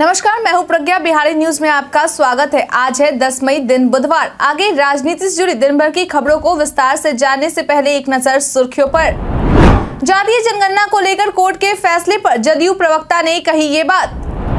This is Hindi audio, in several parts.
नमस्कार मैं हूं प्रज्ञा बिहारी न्यूज में आपका स्वागत है आज है 10 मई दिन बुधवार आगे राजनीति से जुड़ी दिन भर की खबरों को विस्तार से जानने से पहले एक नजर सुर्खियों पर जातीय जनगणना को लेकर कोर्ट के फैसले पर जदयू प्रवक्ता ने कही ये बात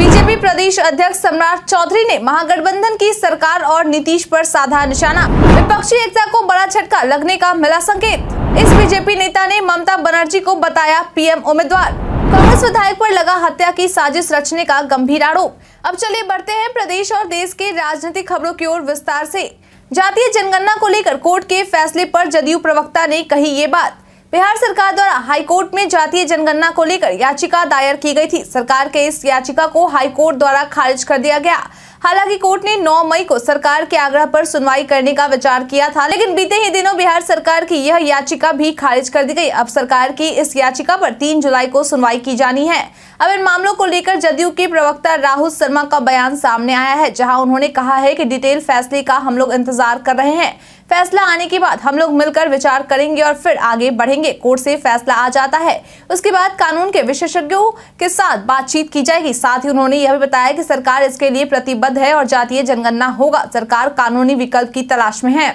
बीजेपी प्रदेश अध्यक्ष सम्राट चौधरी ने महागठबंधन की सरकार और नीतीश आरोप साधा निशाना विपक्षी एकता को बड़ा झटका लगने का मिला संकेत इस बीजेपी नेता ने ममता बनर्जी को बताया पीएम उम्मीदवार कांग्रेस विधायक पर लगा हत्या की साजिश रचने का गंभीर आरोप अब चलिए बढ़ते हैं प्रदेश और देश के राजनीतिक खबरों की ओर विस्तार से जातीय जनगणना को लेकर कोर्ट के फैसले पर जदयू प्रवक्ता ने कही ये बात बिहार सरकार द्वारा हाईकोर्ट में जातीय जनगणना को लेकर याचिका दायर की गई थी सरकार के इस याचिका को हाईकोर्ट द्वारा खारिज कर दिया गया हालांकि कोर्ट ने 9 मई को सरकार के आग्रह पर सुनवाई करने का विचार किया था लेकिन बीते ही दिनों बिहार सरकार की यह याचिका भी खारिज कर दी गई अब सरकार की इस याचिका पर 3 जुलाई को सुनवाई की जानी है अब इन मामलों को लेकर जदयू के प्रवक्ता राहुल शर्मा का बयान सामने आया है जहां उन्होंने कहा है कि डिटेल फैसले का हम लोग इंतजार कर रहे हैं फैसला आने के बाद हम लोग मिलकर विचार करेंगे और फिर आगे बढ़ेंगे कोर्ट से फैसला आ जाता है उसके बाद कानून के विशेषज्ञों के साथ बातचीत की जाएगी साथ ही उन्होंने यह भी बताया कि सरकार इसके लिए प्रतिबद्ध है और जातीय जनगणना होगा सरकार कानूनी विकल्प की तलाश में है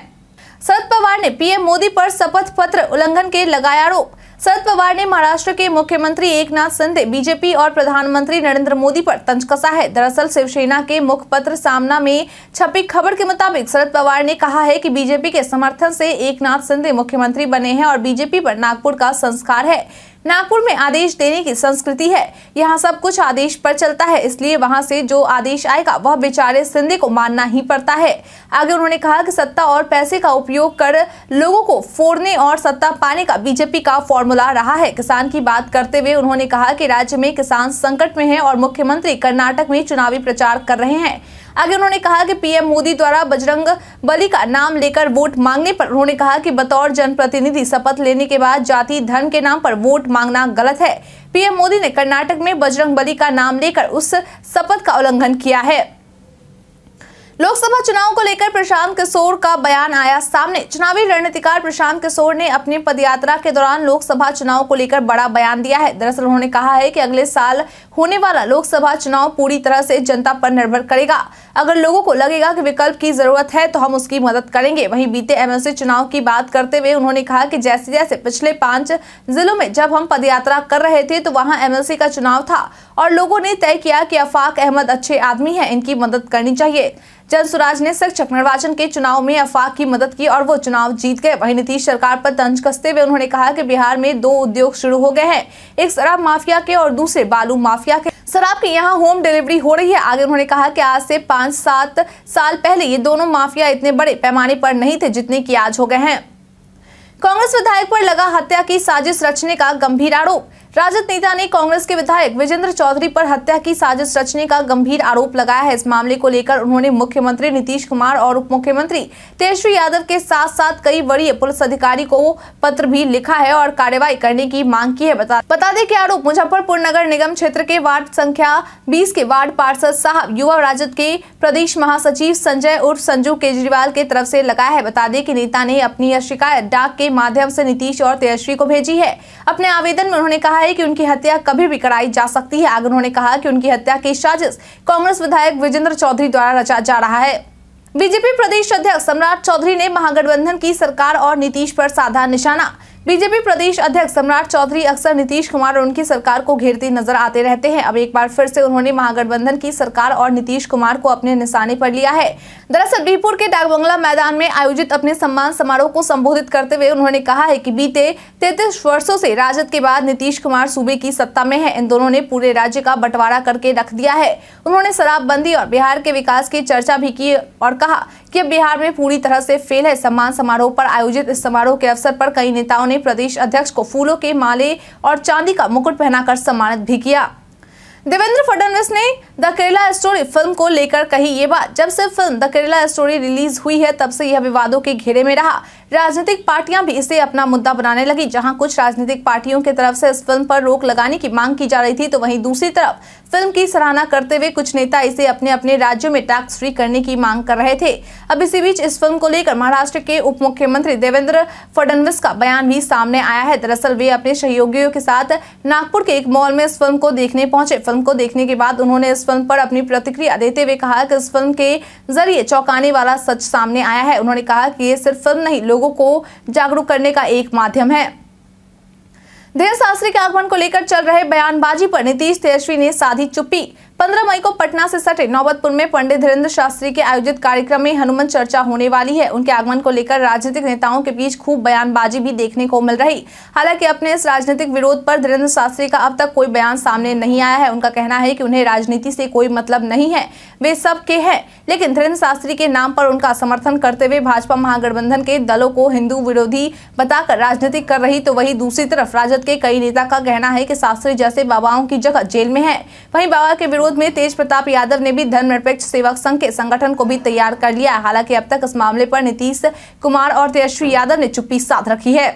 शरद पवार ने पीएम मोदी पर शपथ पत्र उल्लंघन के लगाए आरोप शरद पवार ने महाराष्ट्र के मुख्यमंत्री एकनाथ शिंदे बीजेपी और प्रधानमंत्री नरेंद्र मोदी पर तंज कसा है दरअसल शिवसेना के मुखपत्र सामना में छपी खबर के मुताबिक शरद पवार ने कहा है कि बीजेपी के समर्थन से एकनाथ शिंदे मुख्यमंत्री बने हैं और बीजेपी पर नागपुर का संस्कार है नागपुर में आदेश देने की संस्कृति है यहाँ सब कुछ आदेश पर चलता है इसलिए वहाँ से जो आदेश आएगा वह बेचारे सिंधी को मानना ही पड़ता है आगे उन्होंने कहा कि सत्ता और पैसे का उपयोग कर लोगों को फोड़ने और सत्ता पाने का बीजेपी का फॉर्मूला रहा है किसान की बात करते हुए उन्होंने कहा कि राज्य में किसान संकट में है और मुख्यमंत्री कर्नाटक में चुनावी प्रचार कर रहे हैं आगे उन्होंने कहा कि पीएम मोदी द्वारा बजरंग बली का नाम लेकर वोट मांगने पर उन्होंने कहा कि बतौर जनप्रतिनिधि शपथ लेने के बाद जाति धर्म के नाम पर वोट मांगना गलत है पीएम मोदी ने कर्नाटक में बजरंग बली का नाम लेकर उस शपथ का उल्लंघन किया है लोकसभा चुनाव को लेकर प्रशांत किशोर का बयान आया सामने चुनावी रणनीतिकार प्रशांत किशोर ने अपनी पदयात्रा के दौरान लोकसभा चुनाव को लेकर बड़ा बयान दिया है दरअसल उन्होंने कहा है कि अगले साल होने वाला लोकसभा चुनाव पूरी तरह से जनता पर निर्भर करेगा अगर लोगों को लगेगा कि विकल्प की जरूरत है तो हम उसकी मदद करेंगे वहीं बीते एमएलसी चुनाव की बात करते हुए उन्होंने कहा कि जैसे जैसे पिछले पांच जिलों में जब हम पदयात्रा कर रहे थे तो वहां एमएलसी का चुनाव था और लोगों ने तय किया कि अफाक अहमद अच्छे आदमी है इनकी मदद करनी चाहिए जन स्वराज ने शिक्षक निर्वाचन के चुनाव में अफाक की मदद की और वो चुनाव जीत गए वहीं नीतीश सरकार पर तंज कसते हुए उन्होंने कहा कि बिहार में दो उद्योग शुरू हो गए हैं एक शराब माफिया के और दूसरे बालू माफिया माफिया के शराब की यहाँ होम डिलीवरी हो रही है आगे उन्होंने कहा कि आज से पाँच सात साल पहले ये दोनों माफिया इतने बड़े पैमाने पर नहीं थे जितने की आज हो गए हैं कांग्रेस विधायक पर लगा हत्या की साजिश रचने का गंभीर आरोप राजद नेता ने कांग्रेस के विधायक विजेंद्र चौधरी पर हत्या की साजिश रचने का गंभीर आरोप लगाया है इस मामले को लेकर उन्होंने मुख्यमंत्री नीतीश कुमार और उप मुख्यमंत्री तेजस्वी यादव के साथ साथ कई वरीय पुलिस अधिकारी को पत्र भी लिखा है और कार्यवाही करने की मांग की है बता, बता दें कि आरोप मुजफ्फरपुर नगर निगम क्षेत्र के वार्ड संख्या बीस के वार्ड पार्षद साहब युवा राजद के प्रदेश महासचिव संजय उर्फ संजू केजरीवाल के तरफ ऐसी लगाया है बता दें की नेता ने अपनी यह शिकायत डाक के माध्यम ऐसी नीतीश और तेजस्वी को भेजी है अपने आवेदन में उन्होंने कहा है कि उनकी हत्या कभी भी कराई जा सकती है आगे उन्होंने कहा कि उनकी हत्या की साजिश कांग्रेस विधायक विजेंद्र चौधरी द्वारा रचा जा रहा है बीजेपी प्रदेश अध्यक्ष सम्राट चौधरी ने महागठबंधन की सरकार और नीतीश पर साधा निशाना बीजेपी प्रदेश अध्यक्ष सम्राट चौधरी अक्सर नीतीश कुमार और उनकी सरकार को घेरते नजर आते रहते हैं अब एक बार फिर से उन्होंने महागठबंधन की सरकार और नीतीश कुमार को अपने निशाने पर लिया है दरअसल बीपुर के डाकबंगला मैदान में आयोजित अपने सम्मान समारोह को संबोधित करते हुए उन्होंने कहा है कि बीते तैतीस वर्षो से राजद के बाद नीतीश कुमार सूबे की सत्ता में है इन दोनों ने पूरे राज्य का बंटवारा करके रख दिया है उन्होंने शराबबंदी और बिहार के विकास की चर्चा भी की और कहा कि बिहार में पूरी तरह से फेल है सम्मान समारोह पर आयोजित इस समारोह के अवसर पर कई नेताओं ने प्रदेश अध्यक्ष को फूलों के माले और चांदी का मुकुट पहनाकर सम्मानित भी किया देवेंद्र फडनवीस ने द केरला स्टोरी फिल्म को लेकर कही ये बात जब से film the Kerala story release हुई है तब से यह विवादों के घेरे में रहा राजनीतिक पार्टियां भी इसे अपना मुद्दा बनाने लगी जहां कुछ राजनीतिक पार्टियों की तरफ से इस फिल्म पर रोक लगाने की मांग की जा रही थी तो वहीं दूसरी तरफ फिल्म की सराहना करते हुए कुछ नेता इसे अपने अपने राज्यों में टैक्स फ्री करने की मांग कर रहे थे अब इसी बीच इस फिल्म को लेकर महाराष्ट्र के उप मुख्यमंत्री देवेंद्र फडनवीस का बयान भी सामने आया है दरअसल वे अपने सहयोगियों के साथ नागपुर के एक मॉल में इस फिल्म को देखने पहुंचे फिल्म फिल्म को देखने के बाद उन्होंने इस फिल्म पर अपनी प्रतिक्रिया देते हुए कहा कि इस फिल्म के जरिए चौंकाने वाला सच सामने आया है उन्होंने कहा कि ये सिर्फ फिल्म नहीं लोगों को जागरूक करने का एक माध्यम है देश शास्त्री के आगमन को लेकर चल रहे बयानबाजी पर नीतीश तेजस्वी ने साधी चुप्पी पंद्रह मई को पटना से सटे नौबतपुर में पंडित धीरेन्द्र शास्त्री के आयोजित कार्यक्रम में हनुमान चर्चा होने वाली है उनके आगमन को लेकर राजनीतिक नेताओं के बीच खूब बयानबाजी भी देखने को मिल रही हालांकि अपने इस राजनीतिक विरोध पर धीरेन्द्र शास्त्री का अब तक कोई बयान सामने नहीं आया है उनका कहना है कि उन्हें राजनीति से कोई मतलब नहीं है वे सब के हैं लेकिन धीरेन्द्र शास्त्री के नाम पर उनका समर्थन करते हुए भाजपा महागठबंधन के दलों को हिंदू विरोधी बताकर राजनीति कर रही तो वही दूसरी तरफ राजद के कई नेता का कहना है की शास्त्री जैसे बाबाओं की जगह जेल में है वही बाबा के विरोध विरोध में तेज प्रताप यादव ने भी धर्मनिरपेक्ष सेवक संघ के संगठन को भी तैयार कर लिया हालांकि अब तक इस मामले पर नीतीश कुमार और तेजस्वी यादव ने चुप्पी साध रखी है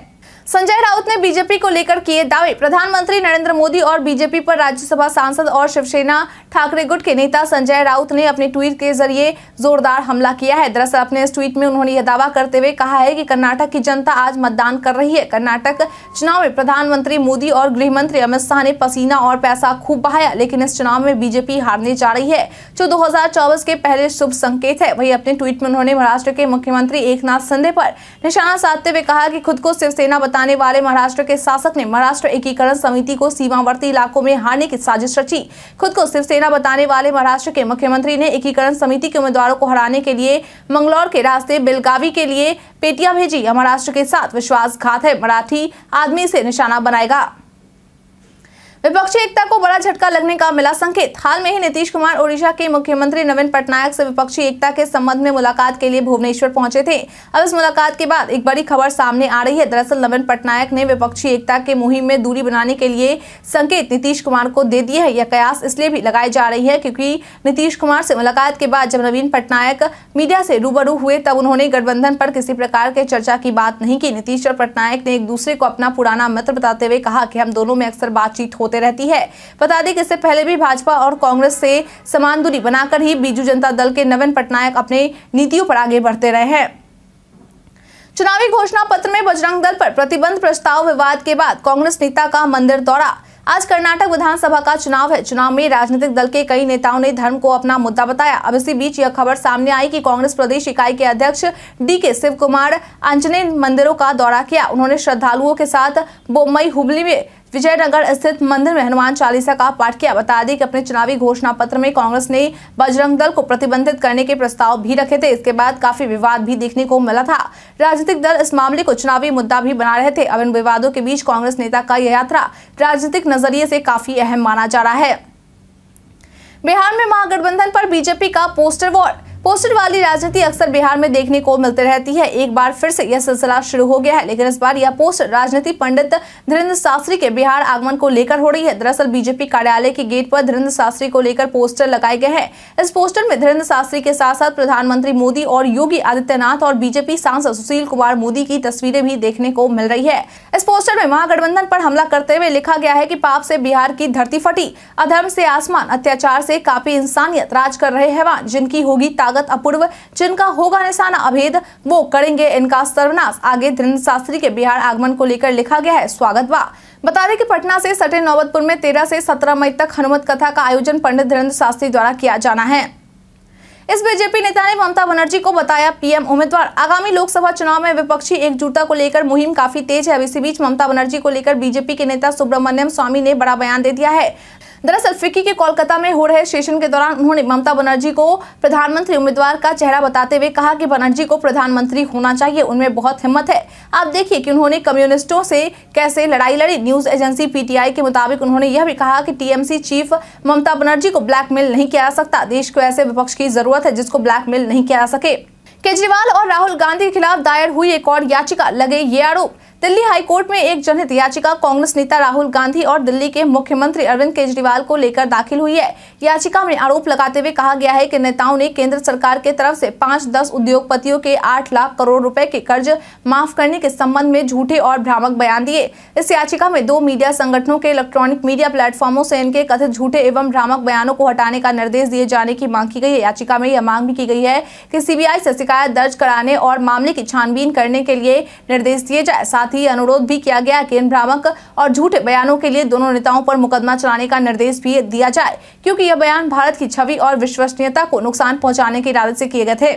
संजय राउत ने बीजेपी को लेकर किए दावे प्रधानमंत्री नरेंद्र मोदी और बीजेपी पर राज्यसभा सांसद और शिवसेना ठाकरे गुट के नेता संजय राउत ने अपने ट्वीट के जरिए जोरदार हमला किया है दरअसल अपने इस ट्वीट में उन्होंने यह दावा करते हुए कहा है कि कर्नाटक की जनता आज मतदान कर रही है कर्नाटक चुनाव में प्रधानमंत्री मोदी और गृह मंत्री अमित शाह ने पसीना और पैसा खूब बहाया लेकिन इस चुनाव में बीजेपी हारने जा रही है जो दो के पहले शुभ संकेत है वही अपने ट्वीट में उन्होंने महाराष्ट्र के मुख्यमंत्री एक नाथ पर निशाना साधते हुए कहा कि खुद को शिवसेना बता बताने वाले महाराष्ट्र के शासक ने महाराष्ट्र एकीकरण समिति को सीमावर्ती इलाकों में हारने की साजिश रची खुद को शिवसेना बताने वाले महाराष्ट्र के मुख्यमंत्री ने एकीकरण समिति के उम्मीदवारों को हराने के लिए मंगलौर के रास्ते बेलगावी के लिए पेटिया भेजी महाराष्ट्र के साथ विश्वासघात है मराठी आदमी से निशाना बनाएगा विपक्षी एकता को बड़ा झटका लगने का मिला संकेत हाल में ही नीतीश कुमार ओडिशा के मुख्यमंत्री नवीन पटनायक से विपक्षी एकता के संबंध में मुलाकात के लिए भुवनेश्वर पहुंचे थे अब इस मुलाकात के बाद एक बड़ी खबर सामने आ रही है दरअसल नवीन पटनायक ने विपक्षी एकता के मुहिम में दूरी बनाने के लिए संकेत नीतीश कुमार को दे दिए है यह कयास इसलिए भी लगाई जा रही है क्योंकि नीतीश कुमार से मुलाकात के बाद जब नवीन पटनायक मीडिया से रूबरू हुए तब उन्होंने गठबंधन पर किसी प्रकार के चर्चा की बात नहीं की नीतीश और पटनायक ने एक दूसरे को अपना पुराना मित्र बताते हुए कहा कि हम दोनों में अक्सर बातचीत होती होते रहती है बता दें कि इससे पहले भी भाजपा और कांग्रेस से समान दूरी बनाकर ही बीजू जनता दल के नवीन पटनायक अपने नीतियों पर आगे बढ़ते रहे हैं चुनावी घोषणा पत्र में बजरंग दल पर प्रतिबंध प्रस्ताव विवाद के बाद कांग्रेस नेता का मंदिर दौरा आज कर्नाटक विधानसभा का चुनाव है चुनाव में राजनीतिक दल के कई नेताओं ने धर्म को अपना मुद्दा बताया अब इसी बीच यह खबर सामने आई कि कांग्रेस प्रदेश इकाई के अध्यक्ष डी के शिव कुमार अंजने मंदिरों का दौरा किया उन्होंने श्रद्धालुओं के साथ बोम्बई हुबली में विजयनगर स्थित मंदिर में हनुमान चालीसा का पाठ किया बता दें कि अपने चुनावी घोषणा पत्र में कांग्रेस ने बजरंग दल को प्रतिबंधित करने के प्रस्ताव भी रखे थे इसके बाद काफी विवाद भी देखने को मिला था राजनीतिक दल इस मामले को चुनावी मुद्दा भी बना रहे थे अब इन विवादों के बीच कांग्रेस नेता का यह यात्रा राजनीतिक नजरिए से काफी अहम माना जा रहा है बिहार में महागठबंधन पर बीजेपी का पोस्टर वॉर पोस्टर वाली राजनीति अक्सर बिहार में देखने को मिलती रहती है एक बार फिर से यह सिलसिला शुरू हो गया है लेकिन इस बार यह पोस्टर राजनीति पंडित धीरेन्द्र शास्त्री के बिहार आगमन को लेकर हो रही है दरअसल बीजेपी कार्यालय के गेट पर धीरेन्द्र शास्त्री को लेकर पोस्टर लगाए गए हैं इस पोस्टर में धीरेन्द्र शास्त्री के साथ साथ प्रधानमंत्री मोदी और योगी आदित्यनाथ और बीजेपी सांसद सुशील कुमार मोदी की तस्वीरें भी देखने को मिल रही है इस पोस्टर में महागठबंधन पर हमला करते हुए लिखा गया है की पाप से बिहार की धरती फटी अधर्म से आसमान अत्याचार से काफी इंसानियत राज कर रहे हैं जिनकी होगी ताकत स्वागत अपूर्व जिनका होगा निशाना अभेद वो करेंगे इनका सर्वनाश आगे धीरेन्द्र शास्त्री के बिहार आगमन को लेकर लिखा गया है स्वागत वाह बता दें कि पटना से सटे नौबतपुर में 13 से 17 मई तक हनुमत कथा का आयोजन पंडित धीरेन्द्र शास्त्री द्वारा किया जाना है इस बीजेपी नेता ने ममता बनर्जी को बताया पीएम उम्मीदवार आगामी लोकसभा चुनाव में विपक्षी एकजुटता को लेकर मुहिम काफी तेज है इसी बीच ममता बनर्जी को लेकर बीजेपी के नेता सुब्रमण्यम स्वामी ने बड़ा बयान दे दिया है दरअसल फिक्की के कोलकाता में हो रहे सेशन के दौरान उन्होंने ममता बनर्जी को प्रधानमंत्री उम्मीदवार का चेहरा बताते हुए कहा कि बनर्जी को प्रधानमंत्री होना चाहिए उनमें बहुत हिम्मत है आप देखिए कि उन्होंने कम्युनिस्टों से कैसे लड़ाई लड़ी न्यूज एजेंसी पीटीआई के मुताबिक उन्होंने यह भी कहा कि टीएमसी चीफ ममता बनर्जी को ब्लैकमेल नहीं किया जा सकता देश को ऐसे विपक्ष की जरूरत है जिसको ब्लैकमेल नहीं किया जा सके केजरीवाल और राहुल गांधी के खिलाफ दायर हुई एक और याचिका लगे ये आरोप दिल्ली हाईकोर्ट में एक जनहित याचिका कांग्रेस नेता राहुल गांधी और दिल्ली के मुख्यमंत्री अरविंद केजरीवाल को लेकर दाखिल हुई है याचिका में आरोप लगाते हुए कहा गया है कि नेताओं ने केंद्र सरकार के तरफ से पांच दस उद्योगपतियों के आठ लाख करोड़ रुपए के कर्ज माफ करने के संबंध में झूठे और भ्रामक बयान दिए इस याचिका में दो मीडिया संगठनों के इलेक्ट्रॉनिक मीडिया प्लेटफॉर्मों से इनके कथित झूठे एवं भ्रामक बयानों को हटाने का निर्देश दिए जाने की मांग की गई है याचिका में यह मांग भी की गई है की सीबीआई से शिकायत दर्ज कराने और मामले की छानबीन करने के लिए निर्देश दिए जाए साथ साथ ही अनुरोध भी किया गया कि इन भ्रामक और झूठे बयानों के लिए दोनों नेताओं पर मुकदमा चलाने का निर्देश भी दिया जाए क्योंकि यह बयान भारत की छवि और विश्वसनीयता को नुकसान पहुंचाने के इरादे से किए गए थे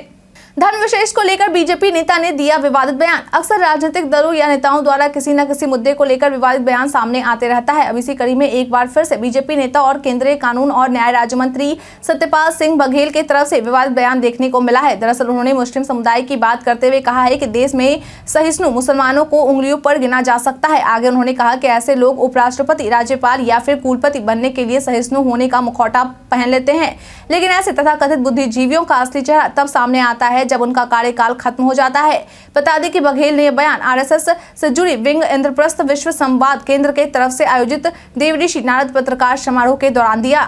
धन विशेष को लेकर बीजेपी नेता ने दिया विवादित बयान अक्सर राजनीतिक दलों या नेताओं द्वारा किसी न किसी मुद्दे को लेकर विवादित बयान सामने आते रहता है अब इसी कड़ी में एक बार फिर से बीजेपी नेता और केंद्रीय कानून और न्याय राज्य मंत्री सत्यपाल सिंह बघेल की तरफ से विवादित बयान देखने को मिला है दरअसल उन्होंने मुस्लिम समुदाय की बात करते हुए कहा है की देश में सहिष्णु मुसलमानों को उंगलियों पर गिना जा सकता है आगे उन्होंने कहा की ऐसे लोग उपराष्ट्रपति राज्यपाल या फिर कुलपति बनने के लिए सहिष्णु होने का मुखौटा पहन लेते हैं लेकिन ऐसे तथा बुद्धिजीवियों का असली चेहरा तब सामने आता है है जब उनका कार्यकाल खत्म हो जाता है बता दें कि बघेल ने यह बयान आरएसएस से जुड़ी विंग इंद्रप्रस्थ विश्व संवाद केंद्र के तरफ से आयोजित देवऋषि नारद पत्रकार समारोह के दौरान दिया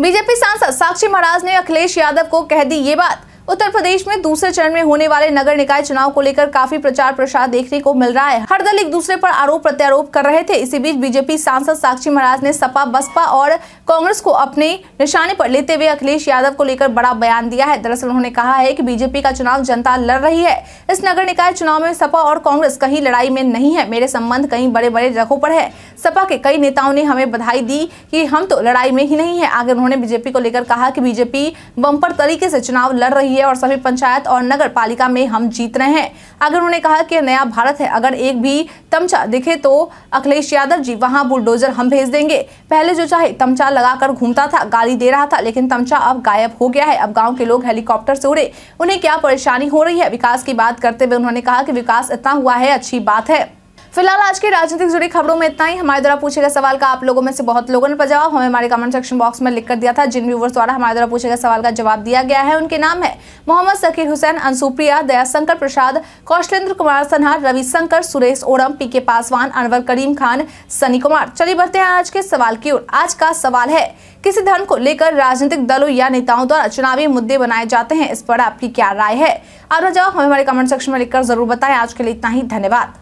बीजेपी सांसद साक्षी महाराज ने अखिलेश यादव को कह दी ये बात उत्तर प्रदेश में दूसरे चरण में होने वाले नगर निकाय चुनाव को लेकर काफी प्रचार प्रसार देखने को मिल रहा है हर दल एक दूसरे पर आरोप प्रत्यारोप कर रहे थे इसी बीच बीजेपी सांसद साक्षी महाराज ने सपा बसपा और कांग्रेस को अपने निशाने पर लेते हुए अखिलेश यादव को लेकर बड़ा बयान दिया है दरअसल उन्होंने कहा है की बीजेपी का चुनाव जनता लड़ रही है इस नगर निकाय चुनाव में सपा और कांग्रेस कहीं लड़ाई में नहीं है मेरे संबंध कहीं बड़े बड़े जगहों पर है सपा के कई नेताओं ने हमें बधाई दी कि हम तो लड़ाई में ही नहीं है आगे उन्होंने बीजेपी को लेकर कहा कि बीजेपी बम्पर तरीके से चुनाव लड़ रही है है और सभी पंचायत और नगर पालिका में हम जीत रहे हैं अगर उन्होंने कहा कि नया भारत है अगर एक भी तमचा दिखे तो अखिलेश यादव जी वहाँ बुलडोजर हम भेज देंगे पहले जो चाहे तमचा लगाकर घूमता था गाली दे रहा था लेकिन तमचा अब गायब हो गया है अब गाँव के लोग हेलीकॉप्टर से उड़े उन्हें क्या परेशानी हो रही है विकास की बात करते हुए उन्होंने कहा कि विकास इतना हुआ है अच्छी बात है फिलहाल आज के राजनीतिक जुड़ी खबरों में इतना ही हमारे द्वारा पूछे गए सवाल का आप लोगों में से बहुत लोगों ने जवाब हमें हमारे कमेंट सेक्शन बॉक्स में लिखकर दिया था जिन व्यूवर्स द्वारा हमारे द्वारा पूछे गए सवाल का जवाब दिया गया है उनके नाम है मोहम्मद सकीर हुसैन अनसुप्रिया दयाशंकर प्रसाद कौशलेंद्र कुमार सन्हा रविशंकर सुरेश ओरम पी के पासवान अनवर करीम खान सनी कुमार चलिए बढ़ते हैं आज के सवाल की ओर आज का सवाल है किसी धर्म को लेकर राजनीतिक दलों या नेताओं द्वारा चुनावी मुद्दे बनाए जाते हैं इस पर आपकी क्या राय है आपका जवाब हमें हमारे कमेंट सेक्शन में लिखकर जरूर बताएं आज के लिए इतना ही धन्यवाद